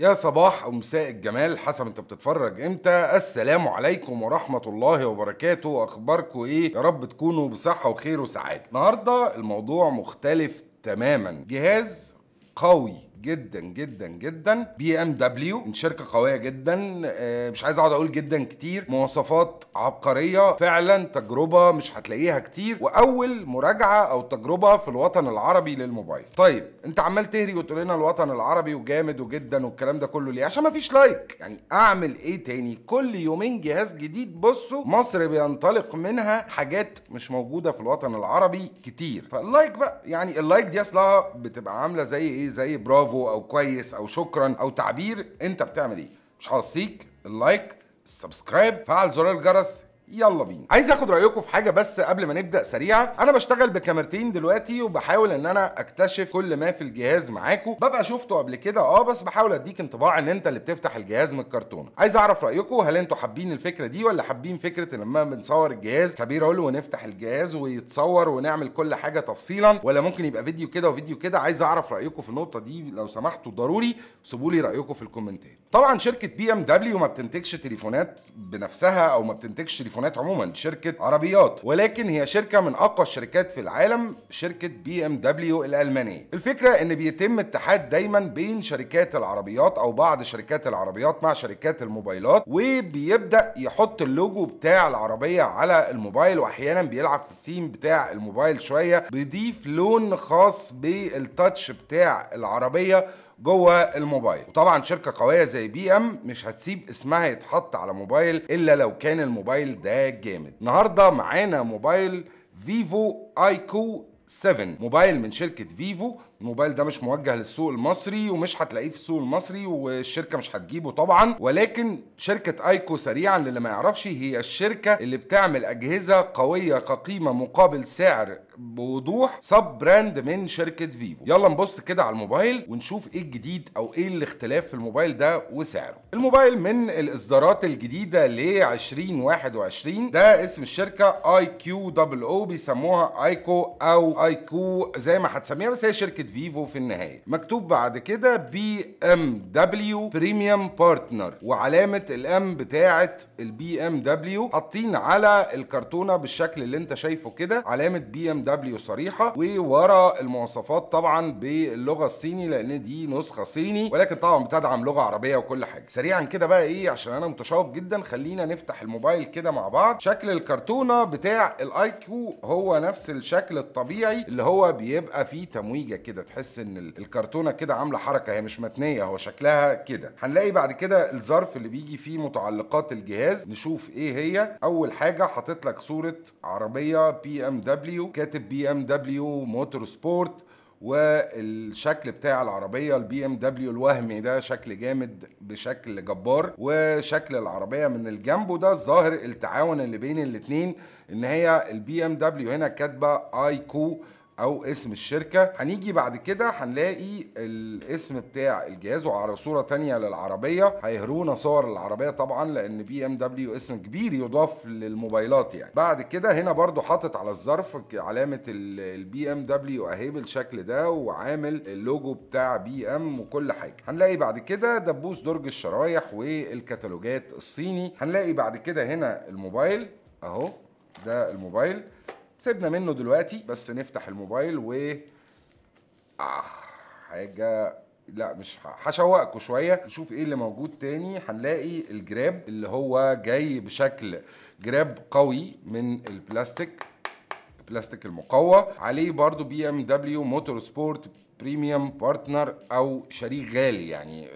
يا صباح او مساء الجمال حسب انت بتتفرج امتى السلام عليكم ورحمه الله وبركاته اخباركم ايه يا رب تكونوا بصحه وخير وسعاده النهارده الموضوع مختلف تماما جهاز قوي جدا جدا جدا بي ام دبليو شركه قويه جدا آه، مش عايز اقعد اقول جدا كتير مواصفات عبقريه فعلا تجربه مش هتلاقيها كتير واول مراجعه او تجربه في الوطن العربي للموبايل طيب انت عمال تهري وتقول لنا الوطن العربي وجامد وجدا والكلام ده كله ليه عشان مفيش لايك يعني اعمل ايه تاني كل يومين جهاز جديد بصوا مصر بينطلق منها حاجات مش موجوده في الوطن العربي كتير فاللايك بقى يعني اللايك دي اصلها بتبقى عامله زي ايه زي برافو برافو او كويس او شكرا او تعبير انت بتعمل ايه مش هوصيك اللايك السبسكرايب فعل زرار الجرس يلا بينا عايز اخد رايكم في حاجه بس قبل ما نبدا سريعه انا بشتغل بكاميرتين دلوقتي وبحاول ان انا اكتشف كل ما في الجهاز معاكم ببقى شفته قبل كده اه بس بحاول اديك انطباع ان انت اللي بتفتح الجهاز من الكرتونه عايز اعرف رايكم هل انتوا حابين الفكره دي ولا حابين فكره لما بنصور الجهاز كبير اقول ونفتح الجهاز ويتصور ونعمل كل حاجه تفصيلا ولا ممكن يبقى فيديو كده وفيديو كده عايز اعرف رايكم في النقطه دي لو سمحتوا ضروري سيبوا لي رايكم في الكومنتات طبعا شركه بي ام دبليو ما بتنتجش تليفونات بنفسها او ما بتنتجش تليفونات التليفونات عموما شركه عربيات ولكن هي شركه من اقوى الشركات في العالم شركه بي ام دبليو الالمانيه الفكره ان بيتم اتحاد دايما بين شركات العربيات او بعض شركات العربيات مع شركات الموبايلات وبيبدا يحط اللوجو بتاع العربيه على الموبايل واحيانا بيلعب في الثيم بتاع الموبايل شويه بيضيف لون خاص بالتاتش بتاع العربيه جوه الموبايل وطبعا شركه قويه زي بي ام مش هتسيب اسمها يتحط على موبايل الا لو كان الموبايل ده جامد النهارده معانا موبايل فيفو ايكو 7 موبايل من شركه فيفو الموبايل ده مش موجه للسوق المصري ومش هتلاقيه في السوق المصري والشركه مش هتجيبه طبعا ولكن شركه ايكو سريعا للي ما يعرفش هي الشركه اللي بتعمل اجهزه قويه كقيمه مقابل سعر بوضوح سب براند من شركه فيفو يلا نبص كده على الموبايل ونشوف ايه الجديد او ايه الاختلاف في الموبايل ده وسعره الموبايل من الاصدارات الجديده ل 2021 ده اسم الشركه اي كيو دبل او بيسموها ايكو او ايكو زي ما هتسميها بس هي شركه فيفو في النهايه مكتوب بعد كده بي ام دبليو بريميوم بارتنر وعلامه الام بتاعه البي ام دبليو حاطين على الكرتونه بالشكل اللي انت شايفه كده علامه بي ام دبليو صريحه وورا المواصفات طبعا باللغه الصيني لان دي نسخه صيني ولكن طبعا بتدعم لغه عربيه وكل حاجه سريعا كده بقى ايه عشان انا متشوق جدا خلينا نفتح الموبايل كده مع بعض شكل الكرتونه بتاع الاي كيو هو نفس الشكل الطبيعي اللي هو بيبقى فيه تمويجه كده كده تحس ان الكرتونه كده عامله حركه هي مش متنيه هو شكلها كده هنلاقي بعد كده الظرف اللي بيجي فيه متعلقات الجهاز نشوف ايه هي اول حاجه حاطط لك صوره عربيه بي ام دبليو كاتب بي ام دبليو موتور سبورت والشكل بتاع العربيه البي ام دبليو الوهمي ده شكل جامد بشكل جبار وشكل العربيه من الجنب وده ظاهر التعاون اللي بين الاتنين ان هي البي ام دبليو هنا كاتبه ايكو او اسم الشركه هنيجي بعد كده هنلاقي الاسم بتاع الجهاز وعلى صوره تانية للعربيه هيهرونا صور العربيه طبعا لان بي ام دبليو اسم كبير يضاف للموبايلات يعني بعد كده هنا برضو حاطط على الظرف علامه البي ام دبليو اهي بالشكل ده وعامل اللوجو بتاع بي ام وكل حاجه هنلاقي بعد كده دبوس درج الشرايح والكتالوجات الصيني هنلاقي بعد كده هنا الموبايل اهو ده الموبايل سيبنا منه دلوقتي بس نفتح الموبايل و آه حاجه لا مش هشوقكم شويه نشوف ايه اللي موجود تاني هنلاقي الجراب اللي هو جاي بشكل جراب قوي من البلاستيك البلاستيك المقوى عليه برضو بي ام دبليو موتور سبورت بريميوم بارتنر او شريك غالي يعني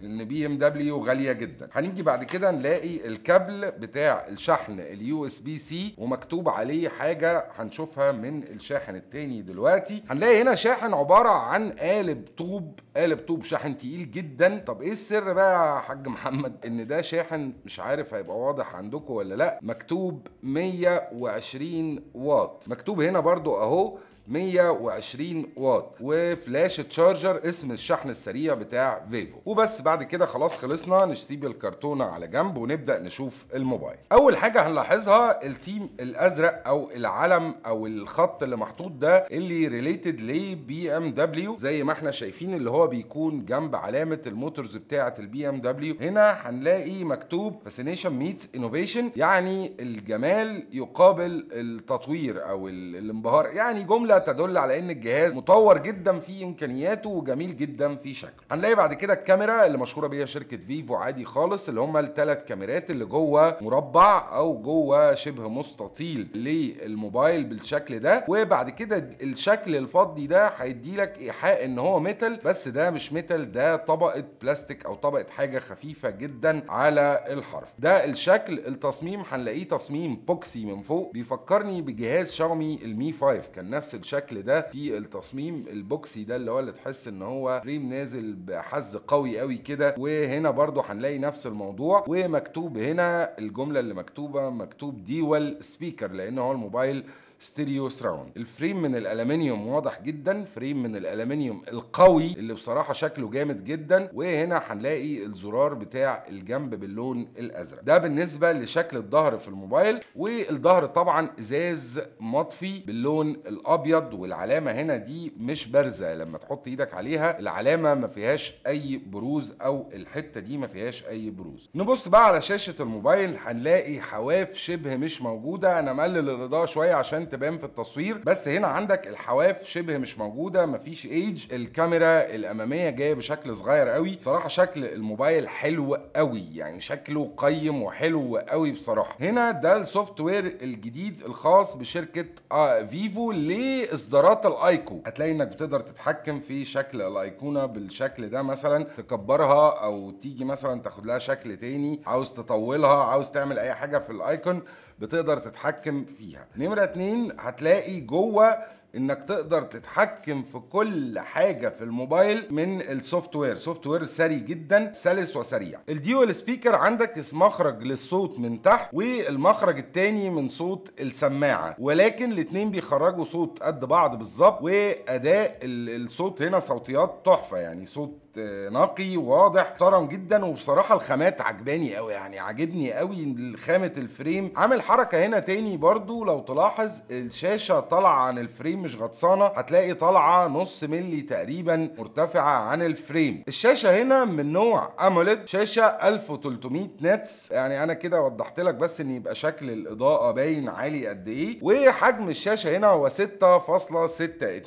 لان بي ام دبليو غاليه جدا هنيجي بعد كده نلاقي الكابل بتاع الشحن اليو اس بي سي ومكتوب عليه حاجه هنشوفها من الشاحن التاني دلوقتي هنلاقي هنا شاحن عباره عن قالب طوب قالب طوب شاحن تقيل جدا طب ايه السر بقى يا حاج محمد ان ده شاحن مش عارف هيبقى واضح عندكم ولا لا مكتوب 120 واط مكتوب هنا برضو اهو 120 واط وفلاش تشارجر اسم الشحن السريع بتاع فيفو وبس بعد كده خلاص خلصنا نسيب الكرتونه على جنب ونبدا نشوف الموبايل اول حاجه هنلاحظها الثيم الازرق او العلم او الخط اللي محطوط ده اللي ريليتد لبي ام دبليو زي ما احنا شايفين اللي هو بيكون جنب علامه الموتورز بتاعه البي ام دبليو هنا هنلاقي مكتوب فاسينيشن ميتس انوفيشن يعني الجمال يقابل التطوير او الانبهار يعني جمله تدل على ان الجهاز مطور جدا في امكانياته وجميل جدا في شكله هنلاقي بعد كده الكاميرا اللي مشهوره بيها شركه فيفو عادي خالص اللي هم الثلاث كاميرات اللي جوه مربع او جوه شبه مستطيل للموبايل بالشكل ده وبعد كده الشكل الفضي ده هيدي لك ايحاء ان هو ميتال بس ده مش ميتال ده طبقه بلاستيك او طبقه حاجه خفيفه جدا على الحرف ده الشكل التصميم هنلاقيه تصميم بوكسي من فوق بيفكرني بجهاز شاومي المي 5 كان نفس بالشكل ده في التصميم البوكسي ده اللي هو اللي تحس ان هو ريم نازل بحز قوي قوي كده وهنا برضو هنلاقي نفس الموضوع ومكتوب هنا الجمله اللي مكتوبه مكتوب ديوال سبيكر لان هو الموبايل ستيريو سراوند الفريم من الالمنيوم واضح جدا فريم من الالمنيوم القوي اللي بصراحه شكله جامد جدا وهنا هنلاقي الزرار بتاع الجنب باللون الازرق ده بالنسبه لشكل الظهر في الموبايل والظهر طبعا ازاز مطفي باللون الابيض والعلامه هنا دي مش بارزه لما تحط ايدك عليها العلامه ما فيهاش اي بروز او الحته دي ما فيهاش اي بروز نبص بقى على شاشه الموبايل هنلاقي حواف شبه مش موجوده انا مقلل الاضاءه شويه عشان تبان في التصوير بس هنا عندك الحواف شبه مش موجوده مفيش ايدج الكاميرا الاماميه جايه بشكل صغير قوي صراحه شكل الموبايل حلو قوي يعني شكله قيم وحلو قوي بصراحه هنا ده السوفت وير الجديد الخاص بشركه آه، فيفو لاصدارات الايكو هتلاقي انك بتقدر تتحكم في شكل الايقونه بالشكل ده مثلا تكبرها او تيجي مثلا تاخد لها شكل تاني عاوز تطولها عاوز تعمل اي حاجه في الايكون بتقدر تتحكم فيها نمرة اتنين هتلاقي جوه انك تقدر تتحكم في كل حاجه في الموبايل من السوفت وير سوفت وير سري جدا سلس وسريع الديوال سبيكر عندك مخرج للصوت من تحت والمخرج التاني من صوت السماعه ولكن الاتنين بيخرجوا صوت قد بعض بالظبط واداء الصوت هنا صوتيات تحفه يعني صوت نقي واضح محترم جدا وبصراحه الخامات عجباني قوي يعني عاجبني قوي خامه الفريم عامل حركه هنا تاني برضو لو تلاحظ الشاشه طالعه عن الفريم مش غطسانه هتلاقي طالعه نص ملي تقريبا مرتفعه عن الفريم الشاشه هنا من نوع اموليد شاشه 1300 نتس يعني انا كده وضحت لك بس ان يبقى شكل الاضاءه باين عالي قد ايه وحجم الشاشه هنا هو 6.62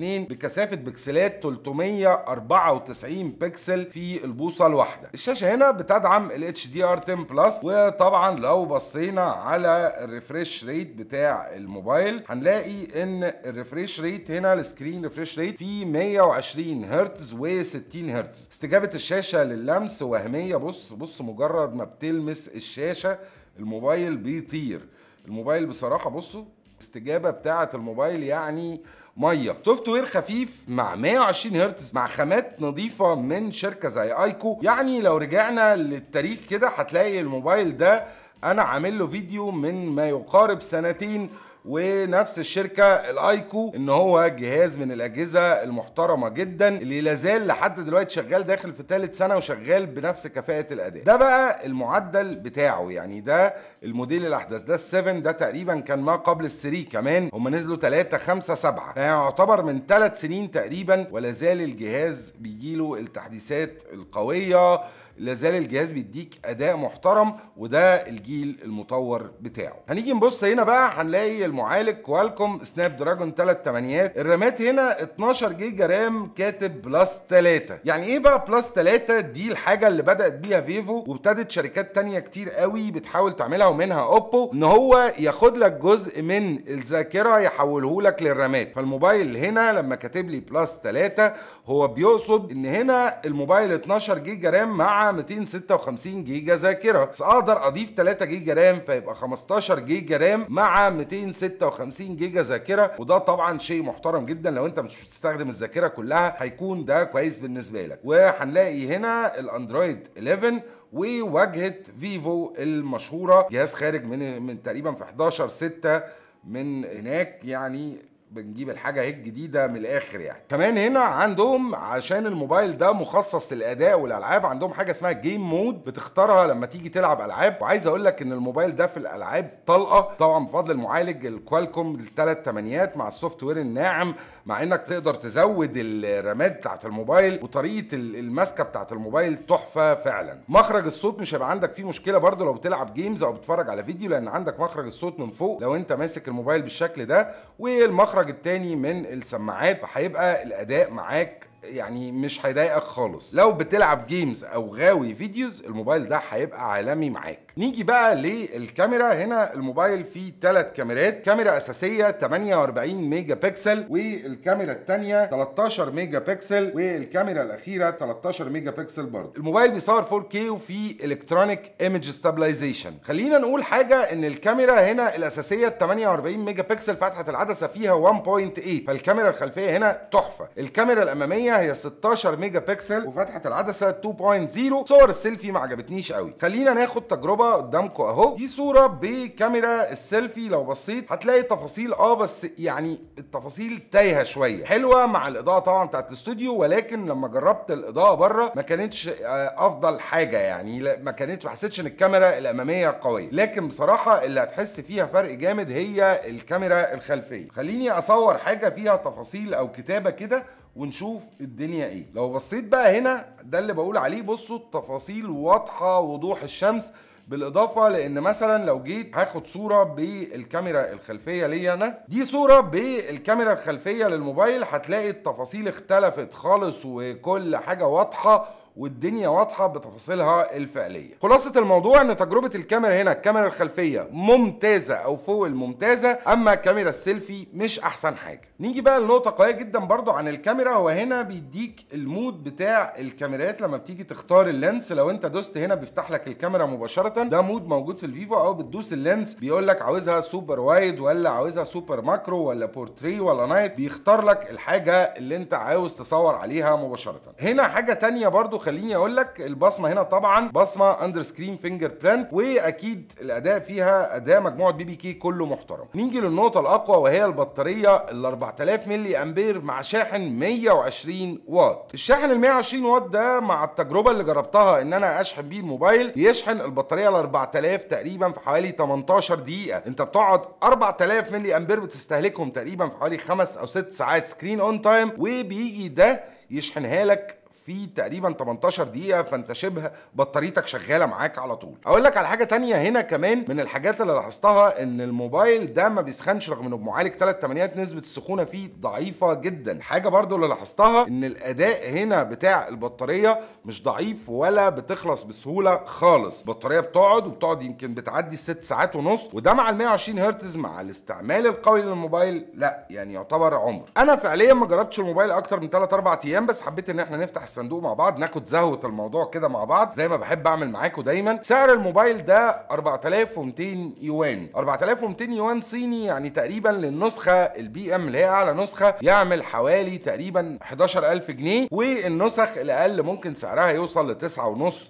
بكثافه بكسلات 394 بكسل بكسل في البوصه الواحده الشاشه هنا بتدعم ال HDR10 بلس وطبعا لو بصينا على الريفريش ريت بتاع الموبايل هنلاقي ان الريفريش ريت هنا السكرين ريفريش ريت في 120 هرتز و60 هرتز استجابه الشاشه لللمس وهميه بص بص مجرد ما بتلمس الشاشه الموبايل بيطير الموبايل بصراحه بصوا استجابه بتاعه الموبايل يعني ميه سوفت وير خفيف مع 120 هرتز مع خامات نظيفه من شركه زي ايكو يعني لو رجعنا للتاريخ كده هتلاقي الموبايل ده انا عامل له فيديو من ما يقارب سنتين ونفس الشركه الايكو ان هو جهاز من الاجهزه المحترمه جدا اللي لازال لحد دلوقتي شغال داخل في ثالث سنه وشغال بنفس كفاءه الاداء ده بقى المعدل بتاعه يعني ده الموديل الاحدث ده ال7 ده تقريبا كان ما قبل ال3 كمان هم نزلوا 3 5 7 يعتبر من ثلاث سنين تقريبا ولا زال الجهاز بيجيله التحديثات القويه لازال الجهاز بيديك اداء محترم وده الجيل المطور بتاعه هنيجي نبص هنا بقى هنلاقي المعالج كوالكوم سناب دراجون 3 ثمانيات الرامات هنا 12 جيجا رام كاتب بلس 3 يعني ايه بقى بلس 3 دي الحاجه اللي بدات بيها فيفو وابتدت شركات تانية كتير قوي بتحاول تعملها ومنها اوبو ان هو ياخد لك جزء من الذاكره يحوله لك للرامات فالموبايل هنا لما كاتب لي بلس 3 هو بيقصد ان هنا الموبايل 12 جيجا رام مع 256 جيجا ذاكره بس اقدر اضيف 3 جيجا رام فيبقى 15 جيجا رام مع 256 جيجا ذاكره وده طبعا شيء محترم جدا لو انت مش بتستخدم الذاكره كلها هيكون ده كويس بالنسبه لك وهنلاقي هنا الاندرويد 11 وواجهه فيفو المشهوره جهاز خارج من من تقريبا في 11 6 من هناك يعني بنجيب الحاجه اهي الجديده من الاخر يعني كمان هنا عندهم عشان الموبايل ده مخصص للاداء والالعاب عندهم حاجه اسمها جيم مود بتختارها لما تيجي تلعب العاب وعايز اقول لك ان الموبايل ده في الالعاب طلقه طبعا بفضل المعالج الكوالكوم الثلاث تمانيات مع السوفت وير الناعم مع انك تقدر تزود الرامات بتاعت الموبايل وطريقه المسكه بتاعت الموبايل تحفه فعلا مخرج الصوت مش هيبقى عندك فيه مشكله برضه لو بتلعب جيمز او بتتفرج على فيديو لان عندك مخرج الصوت من فوق لو انت ماسك الموبايل بالشكل ده والمخرج الدرج الثاني من السماعات فهيبقى الاداء معاك يعني مش هيضايقك خالص لو بتلعب جيمز او غاوي فيديوز الموبايل ده هيبقى عالمي معاك نيجي بقى للكاميرا هنا الموبايل فيه ثلاث كاميرات كاميرا اساسيه 48 ميجا بكسل والكاميرا الثانيه 13 ميجا بكسل والكاميرا الاخيره 13 ميجا بكسل برضه الموبايل بيصور 4K وفيه الكترونيك ايمج ستابلايزيشن خلينا نقول حاجه ان الكاميرا هنا الاساسيه 48 ميجا بكسل فتحه العدسه فيها 1.8 فالكاميرا الخلفيه هنا تحفه الكاميرا الاماميه هي 16 ميجا بكسل وفتحه العدسه 2.0 صور السيلفي ما عجبتنيش قوي خلينا ناخد تجربه الصوره قدامكم اهو دي صورة بكاميرا السيلفي لو بصيت هتلاقي تفاصيل اه بس يعني التفاصيل تايهة شوية حلوة مع الاضاءة طبعا بتاعت الاستوديو ولكن لما جربت الاضاءة بره ما كانتش آه، افضل حاجة يعني ما كانتش ما حسيتش ان الكاميرا الامامية قوية لكن بصراحة اللي هتحس فيها فرق جامد هي الكاميرا الخلفية خليني اصور حاجة فيها تفاصيل او كتابة كده ونشوف الدنيا ايه لو بصيت بقى هنا ده اللي بقول عليه بصوا التفاصيل واضحه وضوح الشمس بالاضافه لان مثلا لو جيت هاخد صوره بالكاميرا الخلفيه ليا انا دي صوره بالكاميرا الخلفيه للموبايل هتلاقي التفاصيل اختلفت خالص وكل حاجه واضحه والدنيا واضحه بتفاصيلها الفعليه خلاصه الموضوع ان تجربه الكاميرا هنا الكاميرا الخلفيه ممتازه او فوق الممتازه اما كاميرا السيلفي مش احسن حاجه نيجي بقى لنقطه قويه جدا برضو عن الكاميرا هو هنا بيديك المود بتاع الكاميرات لما بتيجي تختار اللينس لو انت دوست هنا بيفتح لك الكاميرا مباشره ده مود موجود في الفيفو او بتدوس اللينس بيقول لك عاوزها سوبر وايد ولا عاوزها سوبر ماكرو ولا بورتري ولا نايت بيختار لك الحاجه اللي انت عاوز تصور عليها مباشره هنا حاجه تانية برضو خليني اقول لك البصمه هنا طبعا بصمه اندر سكرين فينجر برنت واكيد الاداء فيها اداء مجموعه بي بي كي كله محترم نيجي للنقطه الاقوى وهي البطاريه ال 4000 ملي امبير مع شاحن 120 واط الشاحن ال 120 واط ده مع التجربه اللي جربتها ان انا اشحن بيه الموبايل بيشحن البطاريه ال 4000 تقريبا في حوالي 18 دقيقه انت بتقعد 4000 ملي امبير بتستهلكهم تقريبا في حوالي 5 او 6 ساعات سكرين اون تايم وبيجي ده يشحنها لك في تقريبا 18 دقيقه فانت شبه بطاريتك شغاله معاك على طول اقول لك على حاجه تانية هنا كمان من الحاجات اللي لاحظتها ان الموبايل ده ما بيسخنش رغم انه بمعالج 3 ثمانيات نسبه السخونه فيه ضعيفه جدا حاجه برضو اللي لاحظتها ان الاداء هنا بتاع البطاريه مش ضعيف ولا بتخلص بسهوله خالص البطاريه بتقعد وبتقعد يمكن بتعدي 6 ساعات ونص وده مع ال 120 هرتز مع الاستعمال القوي للموبايل لا يعني يعتبر عمر انا فعليا ما جربتش الموبايل اكتر من 3 4 ايام بس حبيت ان احنا نفتح الصندوق مع بعض ناخد زهوه الموضوع كده مع بعض زي ما بحب اعمل معاكم دايما سعر الموبايل ده 4200 يوان 4200 يوان صيني يعني تقريبا للنسخه البي ام اللي هي اعلى نسخه يعمل حوالي تقريبا 11000 جنيه والنسخ الاقل ممكن سعرها يوصل ل 9.5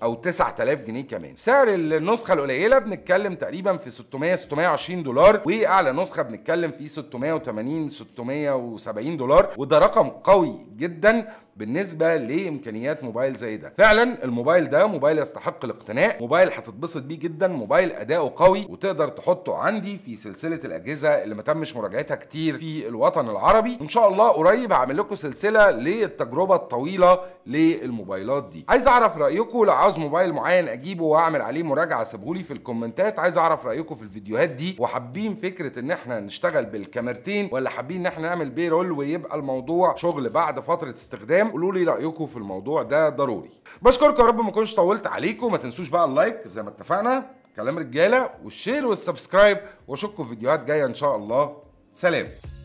او 9000 جنيه كمان سعر النسخه القليله بنتكلم تقريبا في 600 620 دولار واعلى نسخه بنتكلم في 680 670 دولار وده رقم قوي جدا بالنسبه لامكانيات موبايل زي ده فعلا الموبايل ده موبايل يستحق الاقتناء موبايل هتتبسط بيه جدا موبايل اداؤه قوي وتقدر تحطه عندي في سلسله الاجهزه اللي ما تمش مراجعتها كتير في الوطن العربي ان شاء الله قريب هعمل لكم سلسله للتجربه الطويله للموبايلات دي عايز اعرف رايكم لو عاوز موبايل معين اجيبه واعمل عليه مراجعه سيبهولي في الكومنتات عايز اعرف رايكم في الفيديوهات دي وحابين فكره ان احنا نشتغل بالكاميرتين ولا حابين ان احنا نعمل بيرول ويبقى الموضوع شغل بعد فتره استخدام الكلام قولوا لي رايكم في الموضوع ده ضروري بشكركم يا رب ما اكونش طولت عليكم ما تنسوش بقى اللايك زي ما اتفقنا كلام رجاله والشير والسبسكرايب واشوفكم في فيديوهات جايه ان شاء الله سلام